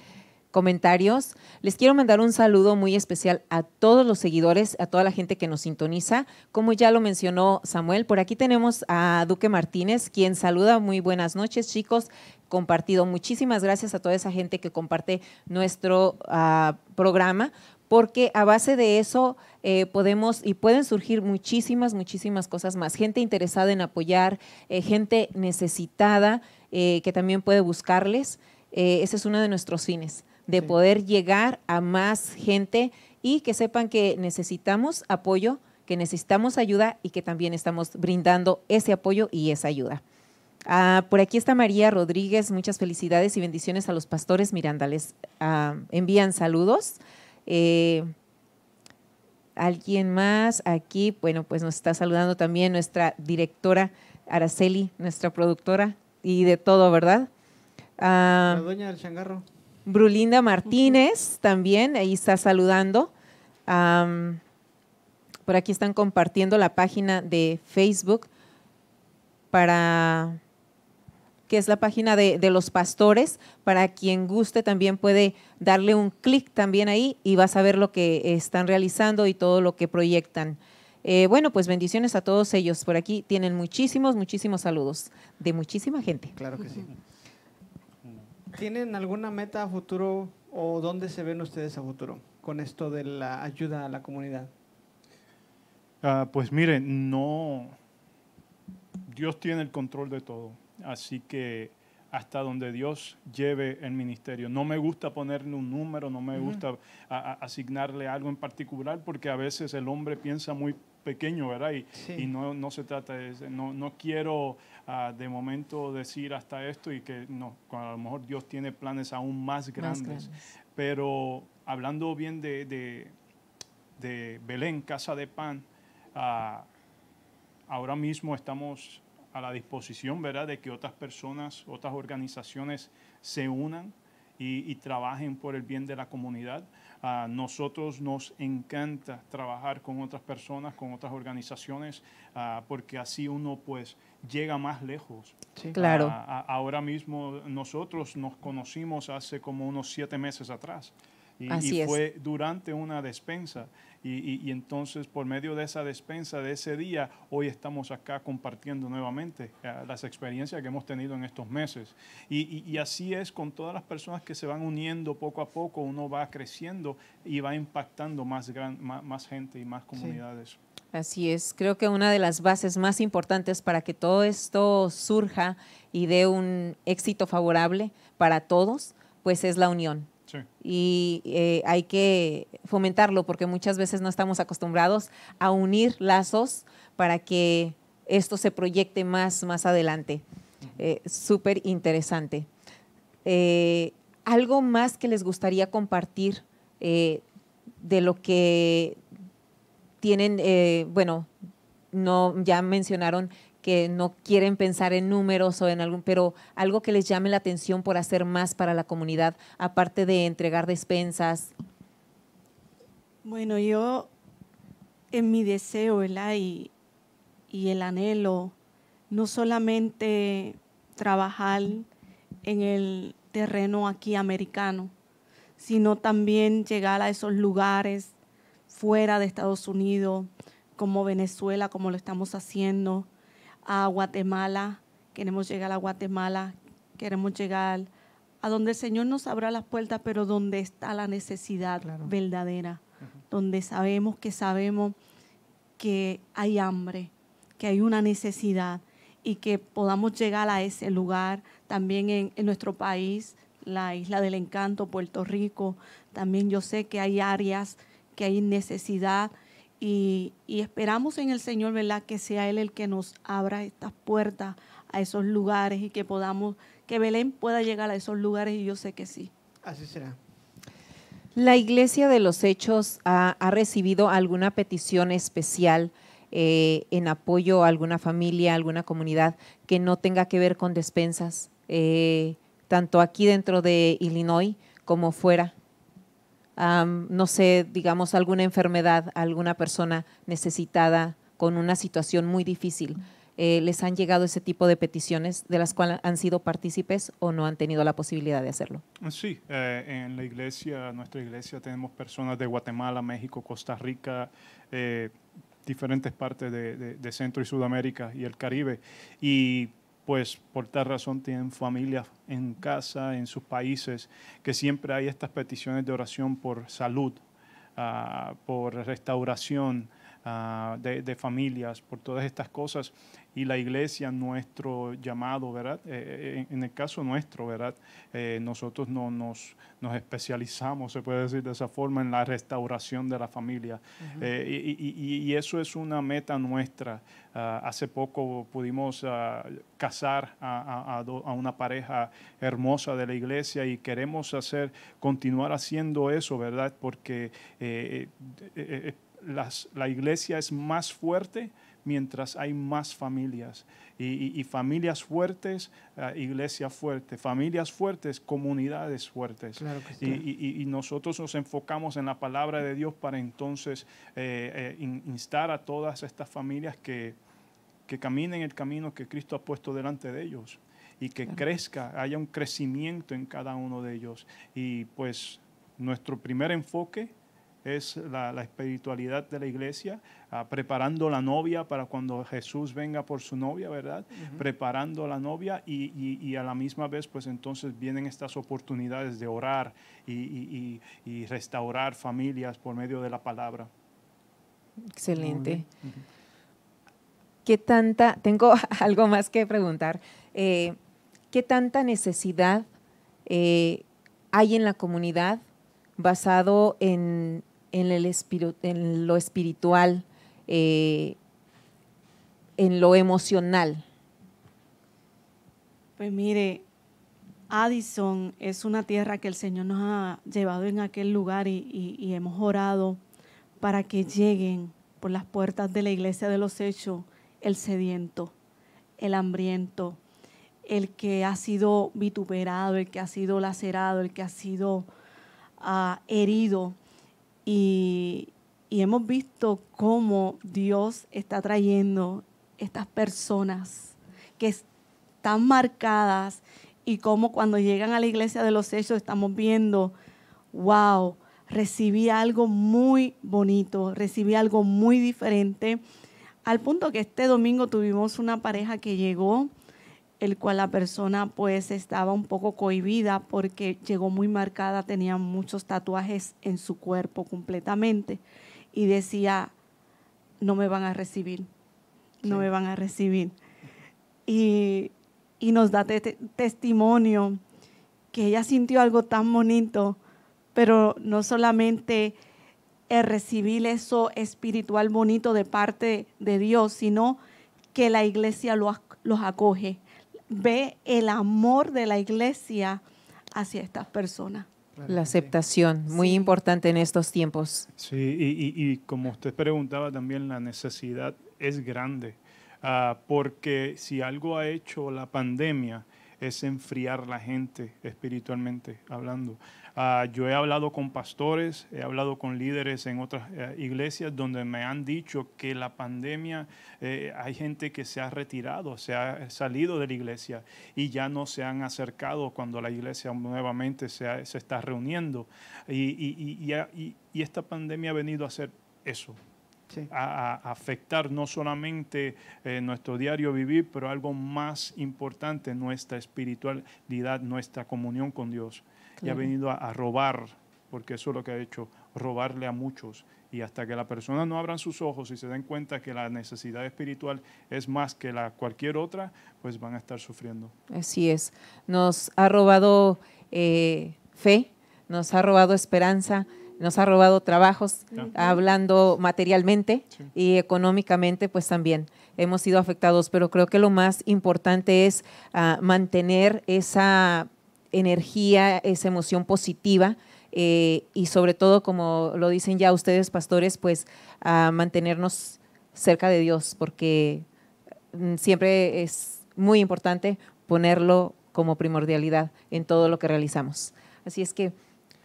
comentarios. Les quiero mandar un saludo muy especial a todos los seguidores, a toda la gente que nos sintoniza. Como ya lo mencionó Samuel, por aquí tenemos a Duque Martínez, quien saluda. Muy buenas noches, chicos. Compartido. Muchísimas gracias a toda esa gente que comparte nuestro ah, programa porque a base de eso eh, podemos y pueden surgir muchísimas, muchísimas cosas más. Gente interesada en apoyar, eh, gente necesitada eh, que también puede buscarles. Eh, ese es uno de nuestros fines, de poder llegar a más gente y que sepan que necesitamos apoyo, que necesitamos ayuda y que también estamos brindando ese apoyo y esa ayuda. Ah, por aquí está María Rodríguez, muchas felicidades y bendiciones a los pastores Miranda, les ah, envían saludos. Eh, alguien más aquí, bueno, pues nos está saludando también nuestra directora Araceli, nuestra productora y de todo, ¿verdad? Ah, la del changarro. Brulinda Martínez también, ahí está saludando. por aquí están compartiendo la página de Facebook para que es la página de, los pastores, para quien guste también puede darle un clic también ahí y vas a ver lo que están realizando y todo lo que proyectan. Eh, bueno, pues bendiciones a todos ellos. Por aquí tienen muchísimos, muchísimos saludos de muchísima gente. Claro que sí. ¿Tienen alguna meta a futuro o dónde se ven ustedes a futuro con esto de la ayuda a la comunidad? Ah, pues miren, no. Dios tiene el control de todo. Así que hasta donde Dios lleve el ministerio. No me gusta ponerle un número, no me gusta asignarle algo en particular, porque a veces el hombre piensa muy pequeño, ¿verdad? Y, no, se trata de no, no quiero ah, de momento decir hasta esto y que a lo mejor Dios tiene planes aún más grandes. Pero hablando bien de, Belén, Casa de Pan, ah, ahora mismo estamos a la disposición, ¿verdad?, de que otras personas, otras organizaciones se unan y, y trabajen por el bien de la comunidad nosotros nos encanta trabajar con otras personas, con otras organizaciones, ah, porque así uno pues llega más lejos. Ah, claro. ahora mismo nosotros nos conocimos hace como unos siete meses atrás. Y, fue durante una despensa. Y, entonces, por medio de esa despensa de ese día, hoy estamos acá compartiendo nuevamente eh, las experiencias que hemos tenido en estos meses. Y, así es con todas las personas que se van uniendo poco a poco, uno va creciendo y va impactando más, más, gente y más comunidades. Así es, creo que una de las bases más importantes para que todo esto surja y dé un éxito favorable para todos, pues es la unión y eh, hay que fomentarlo porque muchas veces no estamos acostumbrados a unir lazos para que esto se proyecte más, más adelante. Eh, súper interesante. Eh, ¿Algo más que les gustaría compartir de lo que tienen, bueno, no ya mencionaron que no quieren pensar en números o en algún, pero algo que les llame la atención por hacer más para la comunidad, aparte de entregar despensas. Bueno, yo en mi deseo, y el anhelo, no solamente trabajar en el terreno aquí americano, sino también llegar a esos lugares fuera de Estados Unidos, como Venezuela, como lo estamos haciendo, a Guatemala, queremos llegar a Guatemala, queremos llegar a donde el Señor nos abra las puertas, pero donde está la necesidad verdadera, donde sabemos que sabemos que hay hambre, que hay una necesidad y que podamos llegar a ese lugar también en, en nuestro país, la Isla del Encanto, Puerto Rico. También yo sé que hay áreas que hay necesidad y, esperamos en el Señor, ¿verdad? Que sea Él el que nos abra estas puertas a esos lugares y que podamos, que Belén pueda llegar a esos lugares y yo sé que sí. Así será. La Iglesia de los Hechos ha, recibido alguna petición especial eh, en apoyo a alguna familia, alguna comunidad que no tenga que ver con despensas, eh, tanto aquí dentro de Illinois como fuera no sé, digamos, alguna enfermedad, alguna persona necesitada con una situación muy difícil. Eh, ¿Les han llegado ese tipo de peticiones de las cuales han sido partícipes o no han tenido la posibilidad de hacerlo? Ah, sí, eh, en la iglesia, nuestra iglesia, tenemos personas de Guatemala, México, Costa Rica, eh, diferentes partes de, de, Centro y Sudamérica y el Caribe. Y pues por tal razón tienen familias en casa, en sus países, que siempre hay estas peticiones de oración por salud, ah, por restauración, Ah, de, familias, por todas estas cosas. Y la iglesia, nuestro llamado, ¿verdad? Eh, eh, en, el caso nuestro, ¿verdad? Eh, nosotros no, nos, nos especializamos, se puede decir de esa forma, en la restauración de la familia. y, eso es una meta nuestra. Ah, hace poco pudimos ah, casar a, una pareja hermosa de la iglesia y queremos hacer, continuar haciendo eso, ¿verdad? Porque la iglesia es más fuerte mientras hay más familias. Y, familias fuertes, eh, iglesia fuerte. Familias fuertes, comunidades fuertes. y, nosotros nos enfocamos en la palabra de Dios para entonces eh, eh, instar a todas estas familias que, que caminen el camino que Cristo ha puesto delante de ellos y que crezca, haya un crecimiento en cada uno de ellos. Y pues nuestro primer enfoque es la, espiritualidad de la iglesia, ah, preparando la novia para cuando Jesús venga por su novia, ¿verdad? Preparando la novia y, a la misma vez, pues entonces vienen estas oportunidades de orar y, restaurar familias por medio de la palabra. Excelente. ¿Qué tanta, tengo algo más que preguntar, eh, qué tanta necesidad eh, hay en la comunidad basado en en, lo espiritual, eh, en lo emocional? Pues mire, Addison es una tierra que el Señor nos ha llevado en aquel lugar y, hemos orado para que lleguen por las puertas de la iglesia de los hechos el sediento, el hambriento, el que ha sido vituperado, el que ha sido lacerado, el que ha sido ah, herido y, hemos visto cómo Dios está trayendo estas personas que están marcadas y cómo cuando llegan a la iglesia de los hechos estamos viendo, wow, recibí algo muy bonito, recibí algo muy diferente, al punto que este domingo tuvimos una pareja que llegó el cual la persona pues estaba un poco cohibida porque llegó muy marcada, tenía muchos tatuajes en su cuerpo completamente y decía, no me van a recibir, no me van a recibir. Y, nos da testimonio que ella sintió algo tan bonito, pero no solamente el recibir eso espiritual bonito de parte de Dios, sino que la iglesia los acoge, ve el amor de la iglesia hacia estas personas. La aceptación, muy importante en estos tiempos. Sí, y, como usted preguntaba también, la necesidad es grande, ah, porque si algo ha hecho la pandemia es enfriar la gente espiritualmente hablando. Ah, yo he hablado con pastores, he hablado con líderes en otras eh, iglesias donde me han dicho que la pandemia, eh, hay gente que se ha retirado, se ha salido de la iglesia y ya no se han acercado cuando la iglesia nuevamente se, está reuniendo. Y, esta pandemia ha venido a hacer eso. A, afectar no solamente eh, nuestro diario vivir, pero algo más importante, nuestra espiritualidad, nuestra comunión con Dios y ha venido a, robar, porque eso es lo que ha hecho, robarle a muchos. Y hasta que la persona no abran sus ojos y se den cuenta que la necesidad espiritual es más que la cualquier otra, pues van a estar sufriendo. Así es. Nos ha robado eh, fe, nos ha robado esperanza, nos ha robado trabajos, hablando materialmente y económicamente, pues también hemos sido afectados, pero creo que lo más importante es ah, mantener esa energía, esa emoción positiva eh, y sobre todo, como lo dicen ya ustedes, pastores, pues a mantenernos cerca de Dios, porque mm, siempre es muy importante ponerlo como primordialidad en todo lo que realizamos. Así es que,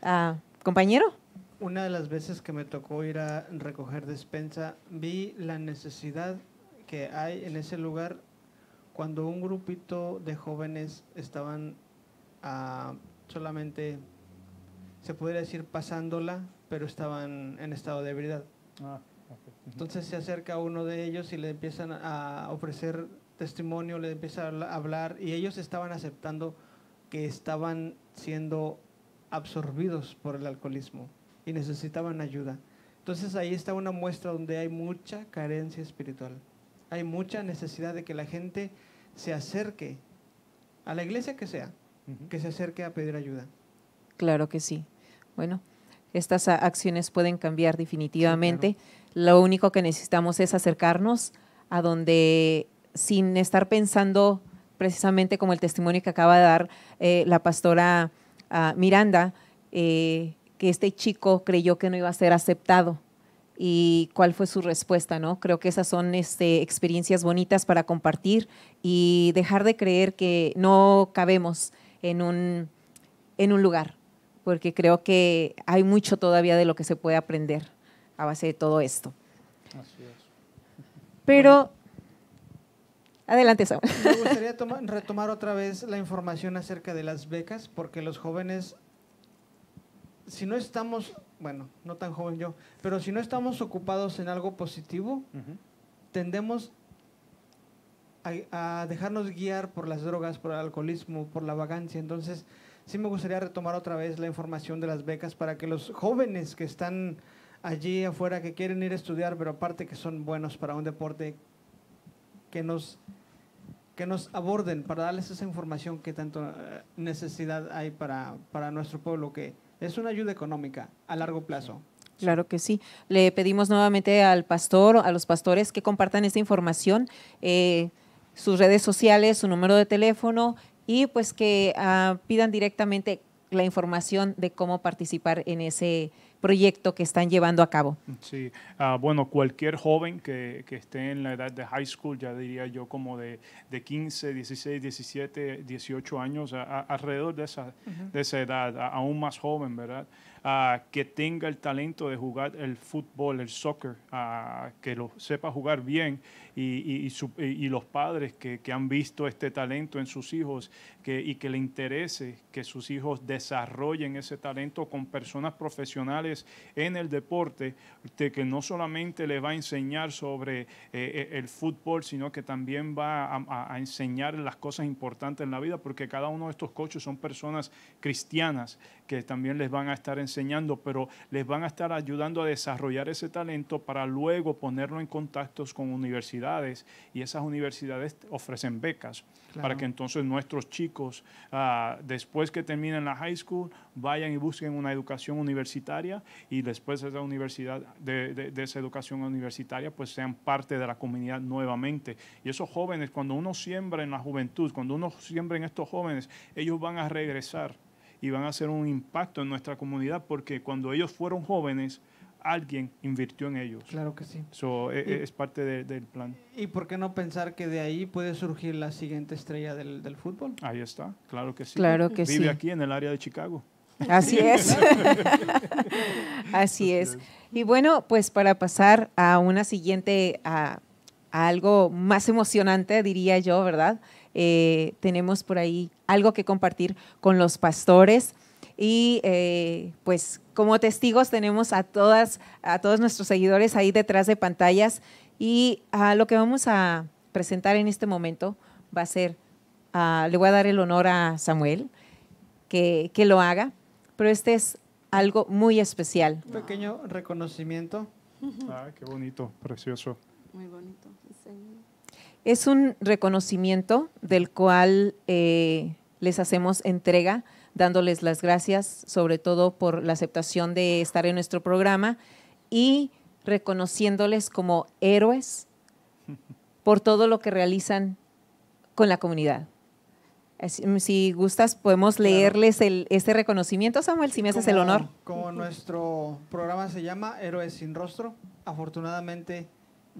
ah, compañero. Una de las veces que me tocó ir a recoger despensa, vi la necesidad que hay en ese lugar cuando un grupito de jóvenes estaban solamente, se pudiera decir, pasándola, pero estaban en estado de ebriedad. Ah, Entonces se acerca uno de ellos y le empiezan a ofrecer testimonio, le empiezan a hablar y ellos estaban aceptando que estaban siendo absorbidos por el alcoholismo y necesitaban ayuda. Entonces ahí está una muestra donde hay mucha carencia espiritual. Hay mucha necesidad de que la gente se acerque a la iglesia que sea, que se acerque a pedir ayuda. Claro que sí. Bueno, estas acciones pueden cambiar definitivamente. Lo único que necesitamos es acercarnos a donde, sin estar pensando precisamente como el testimonio que acaba de dar eh, la pastora ah, Miranda, eh, que este chico creyó que no iba a ser aceptado y cuál fue su respuesta, ¿no? Creo que esas son este, experiencias bonitas para compartir y dejar de creer que no cabemos en un, en un lugar, porque creo que hay mucho todavía de lo que se puede aprender a base de todo esto. Pero, adelante, Samuel. Me gustaría retomar otra vez la información acerca de las becas, porque los jóvenes, si no estamos, bueno, no tan joven yo, pero si no estamos ocupados en algo positivo, tendemos a, dejarnos guiar por las drogas, por el alcoholismo, por la vagancia. Entonces, sí me gustaría retomar otra vez la información de las becas para que los jóvenes que están allí afuera, que quieren ir a estudiar, pero aparte que son buenos para un deporte, que nos, que nos aborden, para darles esa información que tanto eh, necesidad hay para, para nuestro pueblo, que es una ayuda económica a largo plazo. Claro que sí. Le pedimos nuevamente al pastor, a los pastores que compartan esta información. Eh, sus redes sociales, su número de teléfono y pues que ah, pidan directamente la información de cómo participar en ese proyecto que están llevando a cabo. Sí, ah, bueno, cualquier joven que, esté en la edad de high school, ya diría yo como de, 15, 16, 17, 18 años, alrededor de esa, de esa edad, aún más joven, ¿verdad? Ah, que tenga el talento de jugar el fútbol, el soccer, que lo sepa jugar bien y, los padres que, han visto este talento en sus hijos y que le interese que sus hijos desarrollen ese talento con personas profesionales en el deporte, que no solamente le va a enseñar sobre eh, eh, el fútbol, sino que también va a, enseñar las cosas importantes en la vida, porque cada uno de estos coches son personas cristianas que también les van a estar enseñando, pero les van a estar ayudando a desarrollar ese talento para luego ponerlo en contacto con universidades y esas universidades ofrecen becas para que entonces nuestros chicos, ah, después que terminen la high school, vayan y busquen una educación universitaria y después esa, universidad, de esa educación universitaria, pues sean parte de la comunidad nuevamente. Y esos jóvenes, cuando uno siembra en la juventud, cuando uno siembra en estos jóvenes, ellos van a regresar y van a hacer un impacto en nuestra comunidad porque cuando ellos fueron jóvenes, alguien invirtió en ellos. Claro que sí. So, e, e, es parte del plan. ¿Y por qué no pensar que de ahí puede surgir la siguiente estrella del, del fútbol? Ahí está, claro que sí. Claro que Vive aquí en el área de Chicago. Así es. Así es. Y bueno, pues para pasar a una siguiente, a, algo más emocionante, diría yo, ¿verdad? Eh, tenemos por ahí algo que compartir con los pastores y eh, pues como testigos tenemos a todas, a todos nuestros seguidores ahí detrás de pantallas y a ah, lo que vamos a presentar en este momento va a ser, ah, le voy a dar el honor a Samuel que, que lo haga, pero este es algo muy especial. Un pequeño reconocimiento. Ah, qué bonito, precioso. Muy bonito. Es un reconocimiento del cual eh, les hacemos entrega dándoles las gracias sobre todo por la aceptación de estar en nuestro programa y reconociéndoles como héroes por todo lo que realizan con la comunidad. Mm, si gustas, podemos leerles este reconocimiento, Samuel, si me haces el honor. Como nuestro programa se llama Héroes sin Rostro, afortunadamente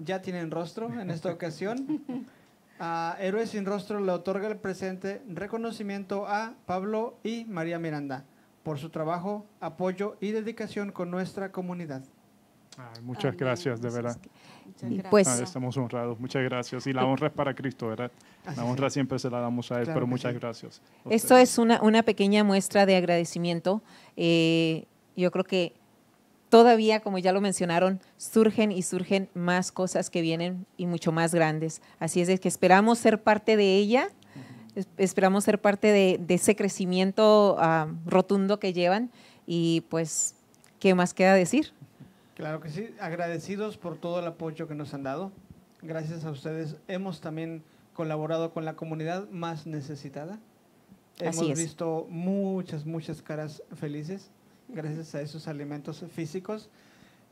ya tienen rostro en esta ocasión. a Héroes sin Rostro le otorga el presente reconocimiento a Pablo y María Miranda por su trabajo, apoyo y dedicación con nuestra comunidad. muchas gracias, de verdad. pues, ah, estamos honrados, muchas gracias. Y la pues honra es para Cristo, ¿verdad? La honra siempre se la damos a Él, pero muchas gracias. Esto es una, una, pequeña muestra de agradecimiento. Eh, yo creo que todavía, como ya lo mencionaron, surgen y surgen más cosas que vienen y mucho más grandes. Así es que esperamos ser parte de ella, esperamos ser parte de, ese crecimiento ah, rotundo que llevan y pues, ¿qué más queda decir? Claro que sí, agradecidos por todo el apoyo que nos han dado. Gracias a ustedes hemos también colaborado con la comunidad más necesitada. Hemos visto muchas, muchas caras felices gracias a esos alimentos físicos.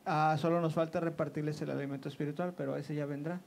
Ah, solo nos falta repartirles el alimento espiritual, pero ese ya vendrá.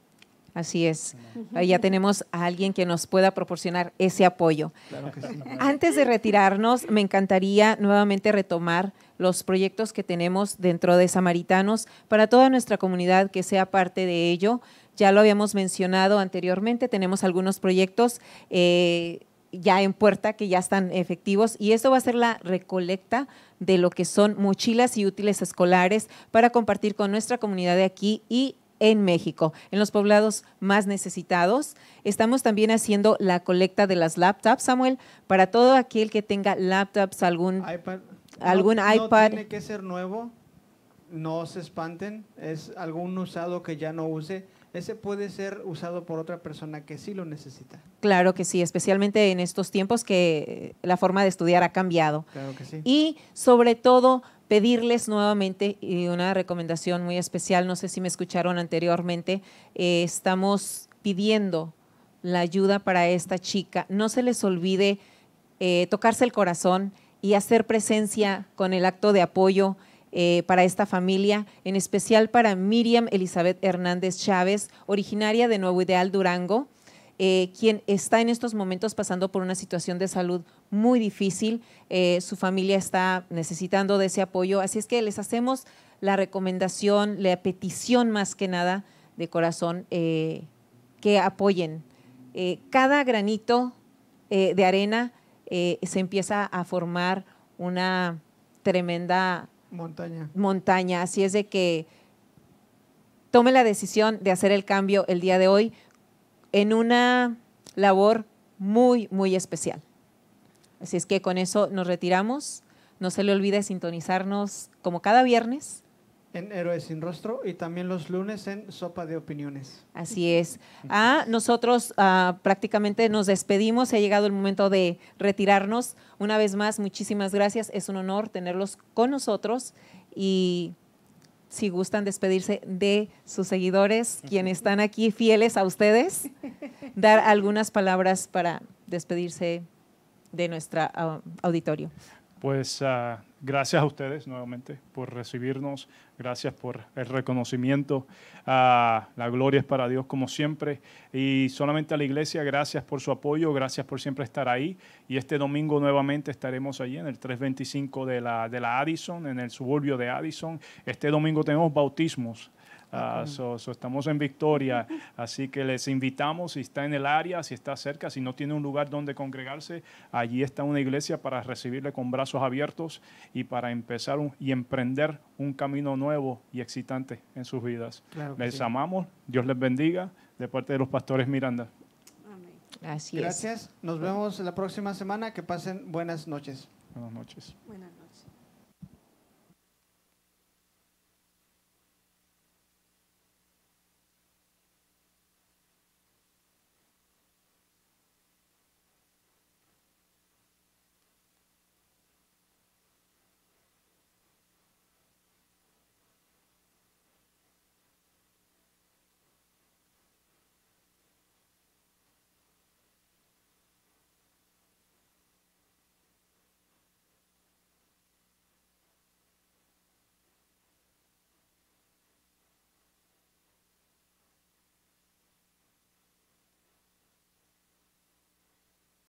Así es. ahí Ya tenemos a alguien que nos pueda proporcionar ese apoyo. Claro que sí. Antes de retirarnos, me encantaría nuevamente retomar los proyectos que tenemos dentro de Samaritanos para toda nuestra comunidad que sea parte de ello. Ya lo habíamos mencionado anteriormente, tenemos algunos proyectos. Eh, ya en puerta, que ya están efectivos. Y esto va a ser la recolecta de lo que son mochilas y útiles escolares para compartir con nuestra comunidad de aquí y en México, en los poblados más necesitados. Estamos también haciendo la colecta de las laptops, Samuel, para todo aquel que tenga laptops, algún iPad. Algún iPad. No tiene que ser nuevo, no se espanten, es algún usado que ya no use ese puede ser usado por otra persona que sí lo necesita. Claro que sí, especialmente en estos tiempos que eh, la forma de estudiar ha cambiado. Claro que sí. Y sobre todo pedirles nuevamente y una recomendación muy especial, no sé si me escucharon anteriormente, eh, estamos pidiendo la ayuda para esta chica. No se les olvide eh, tocarse el corazón y hacer presencia con el acto de apoyo eh, para esta familia, en especial para Miriam Elizabeth Hernández Chávez, originaria de Nuevo Ideal, Durango, eh, quien está en estos momentos pasando por una situación de salud muy difícil. Eh, su familia está necesitando de ese apoyo, así es que les hacemos la recomendación, la petición más que nada de corazón que apoyen. cada granito de arena se empieza a formar una tremenda montaña. Montaña, así es de que tome la decisión de hacer el cambio el día de hoy en una labor muy, muy especial. Así es que con eso nos retiramos. No se le olvide sintonizarnos como cada viernes en Héroes sin Rostro y también los lunes en Sopa de Opiniones. Así es. Ah, nosotros ah, prácticamente nos despedimos, ha llegado el momento de retirarnos. Una vez más, muchísimas gracias, es un honor tenerlos con nosotros y si gustan despedirse de sus seguidores, quienes están aquí fieles a ustedes, dar algunas palabras para despedirse de nuestro ah, auditorio. Pues ah, Gracias a ustedes nuevamente por recibirnos, gracias por el reconocimiento. Ah, la gloria es para Dios como siempre. Y solamente a la iglesia, gracias por su apoyo, gracias por siempre estar ahí. Y este domingo nuevamente estaremos allí en el 325 de la, de la Addison, en el suburbio de Addison. Este domingo tenemos bautismos Ah, estamos en Victoria, así que les invitamos, si está en el área, si está cerca, si no tiene un lugar donde congregarse, allí está una iglesia para recibirle con brazos abiertos y para empezar y emprender un camino nuevo y excitante en sus vidas. les amamos, Dios les bendiga, de parte de los pastores Miranda. Gracias, nos vemos la próxima semana, que pasen buenas noches. Buenas noches. Buenas noches.